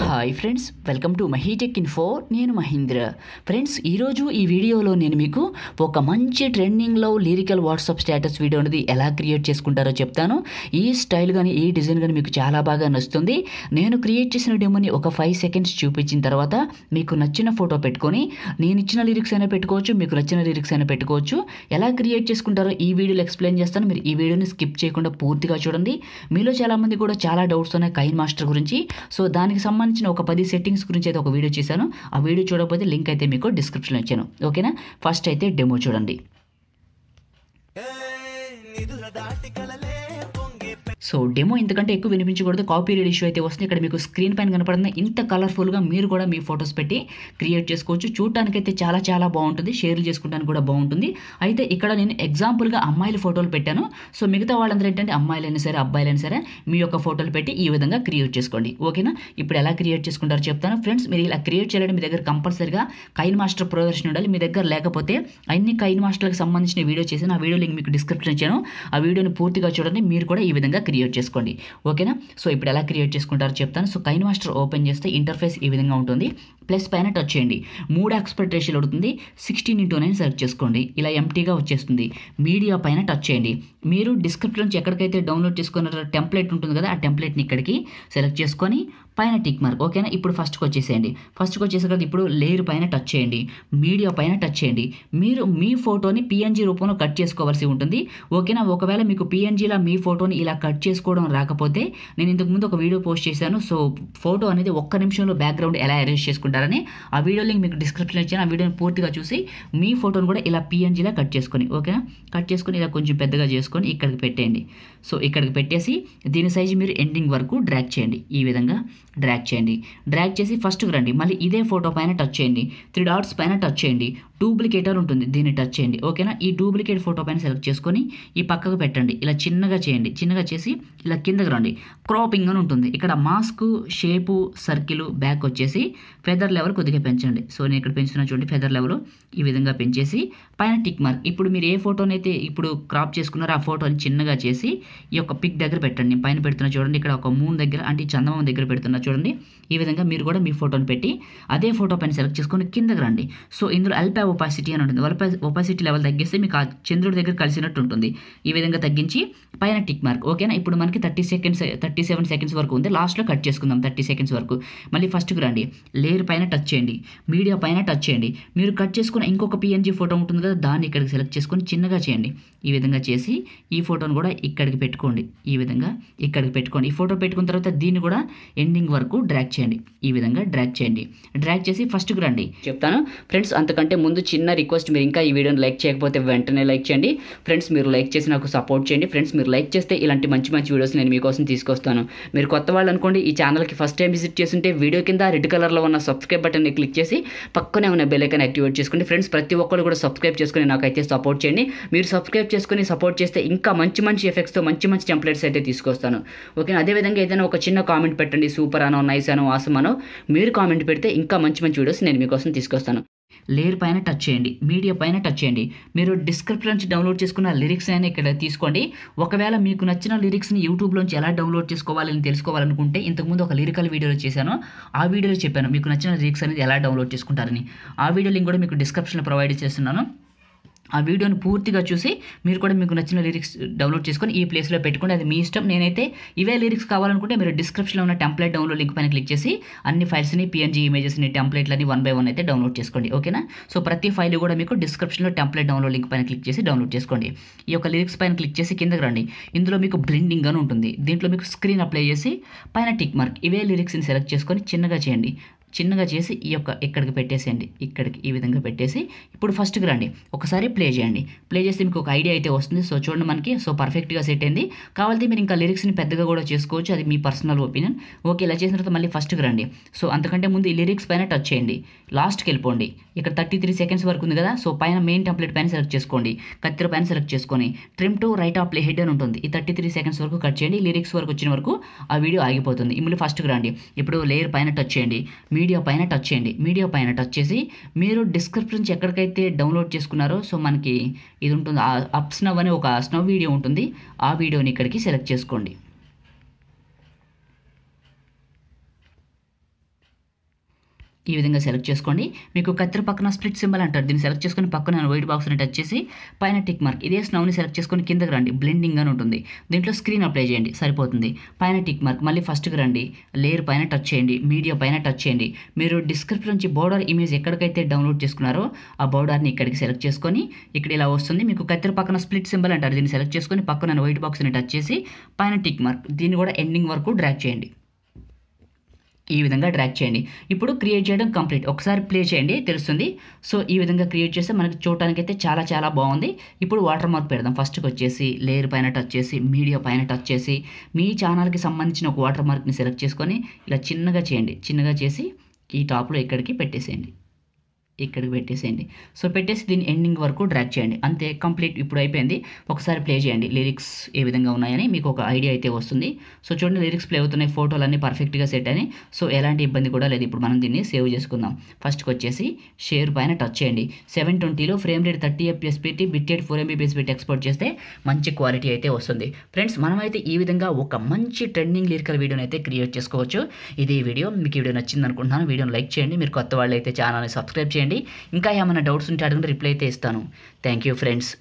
hi friends welcome to Mahitech four నేను Mahindra friends ఈరోజు ఈ వీడియోలో నేను మీకు ఒక మంచి ట్రెండింగ్లో లిరికల్ వాట్సాప్ స్టేటస్ వీడియో అనేది ఎలా క్రియేట్ చేసుకుంటారో చెప్తాను ఈ స్టైల్ కానీ ఈ డిజైన్ కానీ మీకు చాలా బాగా నచ్చుతుంది నేను క్రియేట్ చేసిన డెమోని ఒక ఫైవ్ సెకండ్స్ చూపించిన తర్వాత మీకు నచ్చిన ఫోటో పెట్టుకొని నేను ఇచ్చిన లిరిక్స్ అయినా పెట్టుకోవచ్చు మీకు నచ్చిన లిరిక్స్ అయినా పెట్టుకోవచ్చు ఎలా క్రియేట్ చేసుకుంటారో ఈ వీడియోలో ఎక్స్ప్లెయిన్ చేస్తాను మీరు ఈ వీడియోని స్కిప్ చేయకుండా పూర్తిగా చూడండి మీలో చాలామంది కూడా చాలా డౌట్స్ ఉన్నాయి కైన్ మాస్టర్ గురించి సో దానికి సంబంధించి సంబంధించిన ఒక పది సెట్టింగ్స్ గురించి అయితే ఒక వీడియో చేశాను ఆ వీడియో చూడకపోతే లింక్ అయితే మీకు డిస్క్రిప్షన్లో ఇచ్చాను ఓకేనా ఫస్ట్ అయితే డెమో చూడండి సో డెమో ఇంతకంటే ఎక్కువ వినిపించకూడదు కాపీ రైట్ ఇష్యూ అయితే వస్తుంది ఇక్కడ మీకు స్క్రీన్ పైన కనపడుతుంది ఇంత కలర్ఫుల్గా మీరు కూడా మీ ఫొటోస్ పెట్టి క్రియేట్ చేసుకోవచ్చు చూడటానికైతే చాలా చాలా బాగుంటుంది షేర్లు చేసుకోవడానికి కూడా బాగుంటుంది అయితే ఇక్కడ నేను ఎగ్జాంపుల్గా అమ్మాయిల ఫోటోలు పెట్టాను సో మిగతా వాళ్ళందరూ ఏంటంటే అమ్మాయిలైనా సరే అబ్బాయిలైనా సరే మీ యొక్క ఫోటోలు పెట్టి ఈ విధంగా క్రియేట్ చేసుకోండి ఓకేనా ఇప్పుడు ఎలా క్రియేట్ చేసుకుంటారో చెప్తాను ఫ్రెండ్స్ మీరు ఇలా క్రియేట్ చేయాలంటే మీ దగ్గర కంపల్సరిగా కైన్ మాస్టర్ ప్రదర్శన ఉండాలి మీ దగ్గర లేకపోతే అన్ని కైన్ మాస్టర్లకు సంబంధించిన వీడియో చేసి నా వీడియో లింక్ మీకు డిస్క్రిప్షన్ ఇచ్చాను ఆ వీడియోని పూర్తిగా చూడండి మీరు కూడా ఈ విధంగా క్రియేట్ క్రియేట్ చేసుకోండి ఓకేనా సో ఇప్పుడు ఎలా క్రియేట్ చేసుకుంటారో చెప్తాను సో కైన్ మాస్టర్ ఓపెన్ చేస్తే ఇంటర్ఫేస్ ఈ విధంగా ఉంటుంది ప్లస్ పైన టచ్ చేయండి మూడు ఆక్స్పర్ట్ రేషియో ఉంటుంది సిక్స్టీన్ ఇంటూ నైన్ సెలెక్ట్ చేసుకోండి ఇలా ఎంటీగా వచ్చేస్తుంది మీడియా పైన టచ్ చేయండి మీరు డిస్క్రిప్షన్ నుంచి ఎక్కడికైతే డౌన్లోడ్ చేసుకున్న టెంప్లెట్ ఉంటుంది కదా ఆ టెంప్లెట్ని ఇక్కడికి సెలెక్ట్ చేసుకొని పైన టిక్ మార్క్ ఓకేనా ఇప్పుడు ఫస్ట్కి వచ్చేసేయండి ఫస్ట్కి వచ్చేసే కదా ఇప్పుడు లేయర్ పైన టచ్ చేయండి మీడియా పైన టచ్ చేయండి మీరు మీ ఫోటోని పిఎన్జీ రూపంలో కట్ చేసుకోవాల్సి ఉంటుంది ఓకేనా ఒకవేళ మీకు పిఎన్జీలా మీ ఫోటోని ఇలా కట్ చేసుకోవడం రాకపోతే నేను ఇంతకుముందు ఒక వీడియో పోస్ట్ చేశాను సో ఫోటో అనేది ఒక్క నిమిషంలో బ్యాక్గ్రౌండ్ ఎలా అరేంజ్ చేసుకుంటారని ఆ వీడియో లింక్ మీకు డిస్క్రిప్షన్ ఇచ్చాను ఆ వీడియోని పూర్తిగా చూసి మీ ఫోటోని కూడా ఇలా పిఎన్జీలా కట్ చేసుకొని ఓకేనా కట్ చేసుకొని ఇలా కొంచెం పెద్దగా చేసుకొని ఇక్కడికి పెట్టేయండి సో ఇక్కడికి పెట్టేసి దీని సైజు మీరు ఎండింగ్ వరకు డ్రాక్ చేయండి ఈ విధంగా డ్రాగ్ చేయండి డ్రాగ్ చేసి ఫస్ట్కి రండి మళ్ళీ ఇదే ఫోటో పైన టచ్ చేయండి త్రీ డాట్స్ పైన టచ్ చేయండి డూప్లికేటర్ ఉంటుంది దీన్ని టచ్ చేయండి ఓకేనా ఈ డూప్లికేట్ ఫోటో పైన సెలెక్ట్ చేసుకొని ఈ పక్కకు పెట్టండి ఇలా చిన్నగా చేయండి చిన్నగా చేసి ఇలా కిందకు రండి క్రాపింగ్ అని ఉంటుంది ఇక్కడ మాస్క్ షేపు సర్కిల్ బ్యాక్ వచ్చేసి ఫెదర్ లెవెల్ కొద్దిగా పెంచండి సో నేను ఇక్కడ పెంచుతున్న చూడండి ఫెదర్ లెవెల్ ఈ విధంగా పెంచేసి పైన టిక్ మార్క్ ఇప్పుడు మీరు ఏ ఫోటోనైతే ఇప్పుడు క్రాప్ చేసుకున్నారో ఆ ఫోటోని చిన్నగా చేసి ఈ యొక్క పిక్ దగ్గర పెట్టండి పైన పెడుతున్న చూడండి ఇక్కడ ఒక మూన్ దగ్గర అంటే చందమామ దగ్గర పెడుతున్నా చూడండి ఈ విధంగా మీరు కూడా మీ ఫోటోని పెట్టి అదే ఫోటో పైన సెలెక్ట్ చేసుకొని కిందకు రండి సో ఇందులో హెల్ప్ ఒపాసిటీ అని ఉంటుంది ఒపాసిటీ లెవెల్ తగ్గిస్తే మీకు చంద్రుడి దగ్గర కలిసినట్టు ఉంటుంది ఈ విధంగా తగ్గించి పైన టిక్ మార్క్ ఓకేనా ఇప్పుడు మనకి thirty seconds thirty seven seconds వరకు ఉంది లాస్ట్లో కట్ చేసుకుందాం థర్టీ సెకండ్స్ వరకు మళ్ళీ ఫస్ట్కి రండి లేయర్ పైన టచ్ చేయండి మీడియా పైన టచ్ చేయండి మీరు కట్ చేసుకున్న ఇంకొక పిఎన్జీ ఫోటో ఉంటుంది కదా దాన్ని ఇక్కడికి సెలెక్ట్ చేసుకొని చిన్నగా చేయండి ఈ విధంగా చేసి ఈ ఫోటోను కూడా ఇక్కడికి పెట్టుకోండి ఈ విధంగా ఇక్కడికి పెట్టుకోండి ఈ ఫోటో పెట్టుకున్న తర్వాత దీన్ని కూడా ఎండింగ్ వరకు డ్రాక్ చేయండి ఈ విధంగా డ్రాక్ చేయండి డ్రాక్ చేసి ఫస్ట్కి రండి చెప్తాను ఫ్రెండ్స్ అంతకంటే ముందు ముందు చిన్న రిక్వెస్ట్ మీరు ఇంకా ఈ వీడియోని లైక్ చేయకపోతే వెంటనే లైక్ చేయండి ఫ్రెండ్స్ మీరు లైక్ చేసి నాకు సపోర్ట్ చేయండి ఫ్రెండ్స్ మీరు లైక్ చేస్తే ఇలాంటి మంచి మంచి వీడియోస్ నేను మీకోసం తీసుకొస్తాను మీరు కొత్త వాళ్ళు అనుకోండి ఈ ఛానల్కి ఫస్ట్ టైం విజిట్ చేస్తుంటే వీడియో కింద రెడ్ కలర్లో ఉన్న సబ్స్క్రైబ్ బటన్ని క్లిక్ చేసి పక్కనే ఉన్న బెల్లైకన్ యాక్టివేట్ చేసుకోండి ఫ్రెండ్స్ ప్రతి ఒక్కరు కూడా సబ్స్క్రైబ్ చేసుకుని నాకైతే సపోర్ట్ చేయండి మీరు సబ్స్క్రైబ్ చేసుకుని సపోర్ట్ చేస్తే ఇంకా మంచి మంచి ఎఫెక్ట్స్తో మంచి మంచి టెంప్లెట్స్ అయితే తీసుకొస్తాను ఓకే అదేవిధంగా ఏదైనా ఒక చిన్న కామెంట్ పెట్టండి సూపర్ అనో నైస్ అనో ఆసమ్ అనో మీరు కామెంట్ పెడితే ఇంకా మంచి మంచి వీడియోస్ నేను మీకోసం తీసుకొస్తాను లేయర్ పైన టచ్ చేయండి మీడియా పైన టచ్ చేయండి మీరు డిస్క్రిప్షన్ నుంచి డౌన్లోడ్ చేసుకున్న లిరిక్స్ అయినా ఇక్కడ తీసుకోండి ఒకవేళ మీకు నచ్చిన లిరిక్స్ని యూట్యూబ్లోంచి ఎలా డౌన్లోడ్ చేసుకోవాలని తెలుసుకోవాలనుకుంటే ఇంతకుముందు ఒక లిరికల్ వీడియోలో చేశాను ఆ వీడియోలో చెప్పాను మీకు నచ్చిన లిరిక్స్ అనేది ఎలా డౌన్లోడ్ చేసుకుంటారని ఆ వీడియో లింక్ కూడా మీకు డిస్క్రిప్షన్లో ప్రొవైడ్ చేస్తున్నాను ఆ వీడియోని పూర్తిగా చూసి మీరు కూడా మీకు నచ్చిన లిరిక్స్ డౌన్లోడ్ చేసుకొని ఈ ప్లేస్లో పెట్టుకోండి అది మీ ఇష్టం నేనైతే ఇవే లిరిక్స్ కావాలనుకుంటే మీరు డిస్క్రిప్షన్లో ఉన్న టెంప్లెట్ డౌన్లోడ్ లింక్ పైన క్లిక్ చేసి అన్ని ఫైల్స్ని పిఎన్జీ ఇమేజెస్ని టెంప్లెట్లని వన్ బై వన్ అయితే డౌన్లోడ్ చేసుకోండి ఓకేనా సో ప్రతి ఫైల్ కూడా మీకు డిస్క్రిప్షన్లో టెంప్లెట్ డౌన్లోడ్ లింక్ పైన క్లిక్ చేసి డౌన్లోడ్ చేసుకోండి ఈ యొక్క లిరిక్స్ పైన క్లిక్ చేసి కిందకి రండి ఇందులో మీకు బ్లెండింగ్ అని ఉంటుంది దీంట్లో మీకు స్క్రీన్ అప్లై చేసి పైన టిక్ మార్క్ ఇవే లిరిక్స్ని సెలెక్ట్ చేసుకొని చిన్నగా చేయండి చిన్నగా చేసి ఈ యొక్క ఇక్కడికి పెట్టేసేయండి ఇక్కడికి ఈ విధంగా పెట్టేసి ఇప్పుడు ఫస్ట్కి రండి ఒకసారి ప్లే చేయండి ప్లే చేస్తే మీకు ఒక ఐడియా అయితే వస్తుంది సో చూడండి మనకి సో పర్ఫెక్ట్గా సెట్ అయింది కావాలంటే మీరు ఇంకా లిరిక్స్ని పెద్దగా కూడా చేసుకోవచ్చు అది మీ పర్సనల్ ఒపీనియన్ ఓకే ఇలా చేసిన తర్వాత మళ్ళీ ఫస్ట్కి రండి సో అంతకంటే ముందు ఈ లిరిక్స్ పైన టచ్ చేయండి లాస్ట్కి వెళ్ళిపోండి ఇక్కడ థర్టీ త్రీ సెకండ్స్ వరకు ఉంది కదా సో పైన మెయిన్ టెంప్లెట్ పైన సెలెక్ట్ చేసుకోండి కత్తిర పైన సెలెక్ట్ చేసుకొని trim to right of play head అని ఉంటుంది ఈ థర్టీ త్రీ సెకండ్స్ వరకు కట్ చేయండి లిరిక్స్ వరకు వచ్చిన వరకు ఆ వీడియో ఆగిపోతుంది ఇమ్మలు ఫస్ట్కి రండి ఇప్పుడు లేయర్ పైన టచ్ చేయండి మీ మీడియా పైన టచ్ చేయండి మీడియా పైన టచ్ చేసి మీరు డిస్క్రిప్షన్స్ నుంచి ఎక్కడికైతే డౌన్లోడ్ చేసుకున్నారో సో మనకి ఇది ఉంటుంది అప్స్నవ్ అనే ఒక స్నవ్ వీడియో ఉంటుంది ఆ వీడియోని ఇక్కడికి సెలెక్ట్ చేసుకోండి ఈ విధంగా సెలెక్ట్ చేసుకోండి మీకు కత్తిరి పక్కన స్ప్లిట్ సింబల్ అంటారు దీన్ని సెలెక్ట్ చేసుకుని పక్కన వైట్ బాక్స్ని టచ్ చేసి పైన టిక్ మార్క్ ఇదే స్నౌని సెలెక్ట్ చేసుకుని కిందకి రండి బ్లెండింగ్ అని ఉంటుంది దీంట్లో స్క్రీన్ అప్లై చేయండి సరిపోతుంది పైన టిక్ మార్క్ మళ్ళీ ఫస్ట్కి రండి లేయర్ పైన టచ్ చేయండి మీడియా పైన టచ్ చేయండి మీరు డిస్క్రిప్షన్ నుంచి బోర్డర్ ఇమేజ్ ఎక్కడికైతే డౌన్లోడ్ చేసుకున్నారో ఆ బోర్డర్ని ఇక్కడికి సెలెక్ట్ చేసుకొని ఇక్కడ ఇలా వస్తుంది మీకు కత్తిరి పక్కన స్ప్లిట్ సింబల్ అంటారు దీన్ని సెలెక్ట్ చేసుకొని పక్కన వైట్ బాక్స్ని టచ్ చేసి పైన టిక్ మార్క్ దీన్ని కూడా ఎండింగ్ వరకు డ్రాక్ చేయండి ఈ విధంగా డ్రాక్ చేయండి ఇప్పుడు క్రియేట్ చేయడం కంప్లీట్ ఒకసారి ప్లే చేయండి తెలుస్తుంది సో ఈ విధంగా క్రియేట్ చేస్తే మనకు చూడటానికి అయితే చాలా చాలా బాగుంది ఇప్పుడు వాటర్ మార్క్ పెడదాం ఫస్ట్కి వచ్చేసి లేయర్ పైన టచ్ చేసి మీడియా పైన టచ్ చేసి మీ ఛానల్కి సంబంధించిన ఒక వాటర్ మార్క్ని సెలెక్ట్ చేసుకొని ఇలా చిన్నగా చేయండి చిన్నగా చేసి ఈ టాప్లో ఇక్కడికి పెట్టేసేయండి ఇక్కడికి పెట్టేసేయండి సో పెట్టేసి దీని ఎండింగ్ వరకు డ్రాక్ చేయండి అంతే కంప్లీట్ ఇప్పుడు అయిపోయింది ఒకసారి ప్లే చేయండి లిరిక్స్ ఏ విధంగా ఉన్నాయని మీకు ఒక ఐడియా అయితే వస్తుంది సో చూడండి లిరిక్స్ ప్లే అవుతున్నాయి ఫోటోలన్నీ పర్ఫెక్ట్గా సెట్ అని సో ఎలాంటి ఇబ్బంది కూడా లేదు ఇప్పుడు మనం దీన్ని సేవ్ చేసుకుందాం ఫస్ట్కి వచ్చేసి షేర్ పైన టచ్ చేయండి సెవెన్ ట్వంటీలో ఫ్రేమ్ రేట్ థర్టీ ఎఫ్పిఎస్ పెట్టి బిట్ ఎయిట్ ఫోర్ ఎంబీపీఎస్ పెట్టి ఎక్స్పోర్ట్ చేస్తే మంచి క్వాలిటీ అయితే వస్తుంది ఫ్రెండ్స్ మనమైతే ఈ విధంగా ఒక మంచి ట్రెండింగ్ లిరికల్ వీడియోని అయితే క్రియేట్ చేసుకోవచ్చు ఇది వీడియో మీకు వీడియో నచ్చింది అనుకుంటున్నాను వీడియోని లైక్ చేయండి మీరు కొత్త వాళ్ళు అయితే ఛానల్ని సబ్స్క్రైబ్ చేయండి చేయండి ఇంకా ఏమైనా డౌట్స్ ఉంటే అడగండి రిప్లై అయితే ఇస్తాను థ్యాంక్ యూ ఫ్రెండ్స్